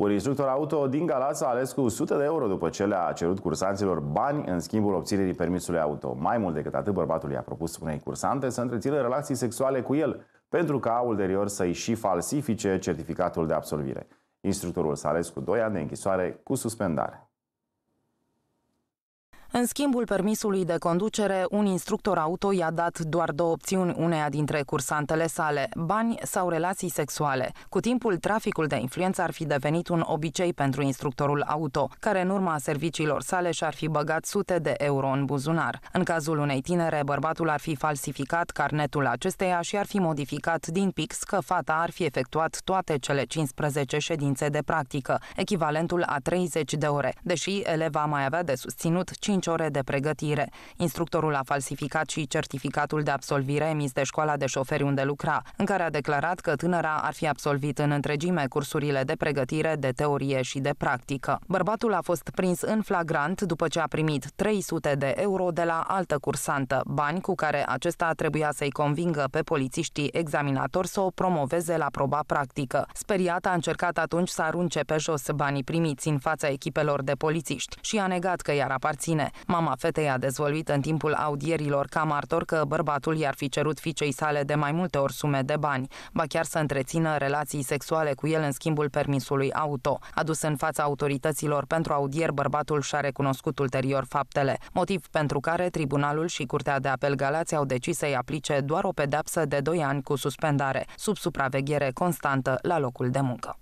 Un instructor auto din Galați a ales cu 100 de euro după ce le-a cerut cursanților bani în schimbul obținerii permisului auto. Mai mult decât atât, bărbatul i-a propus unei cursante să întrețină relații sexuale cu el, pentru ca ulterior să-i și falsifice certificatul de absolvire. Instructorul s-a ales cu 2 ani de închisoare cu suspendare. În schimbul permisului de conducere, un instructor auto i-a dat doar două opțiuni uneia dintre cursantele sale, bani sau relații sexuale. Cu timpul, traficul de influență ar fi devenit un obicei pentru instructorul auto, care în urma serviciilor sale și-ar fi băgat sute de euro în buzunar. În cazul unei tinere, bărbatul ar fi falsificat carnetul acesteia și ar fi modificat din pix că fata ar fi efectuat toate cele 15 ședințe de practică, echivalentul a 30 de ore, deși eleva mai avea de susținut 5 5 ore de pregătire. Instructorul a falsificat și certificatul de absolvire emis de școala de șoferi unde lucra, în care a declarat că tânăra ar fi absolvit în întregime cursurile de pregătire, de teorie și de practică. Bărbatul a fost prins în flagrant după ce a primit 300 de euro de la altă cursantă, bani cu care acesta trebuia să-i convingă pe polițiștii examinatori să o promoveze la proba practică. Speriat a încercat atunci să arunce pe jos banii primiți în fața echipelor de polițiști și a negat că i-ar aparține. Mama fetei a dezvoluit în timpul audierilor ca martor că bărbatul i-ar fi cerut fiicei sale de mai multe ori sume de bani, ba chiar să întrețină relații sexuale cu el în schimbul permisului auto. Adus în fața autorităților pentru audier, bărbatul și-a recunoscut ulterior faptele, motiv pentru care tribunalul și Curtea de Apel Galați au decis să-i aplice doar o pedapsă de 2 ani cu suspendare, sub supraveghere constantă la locul de muncă.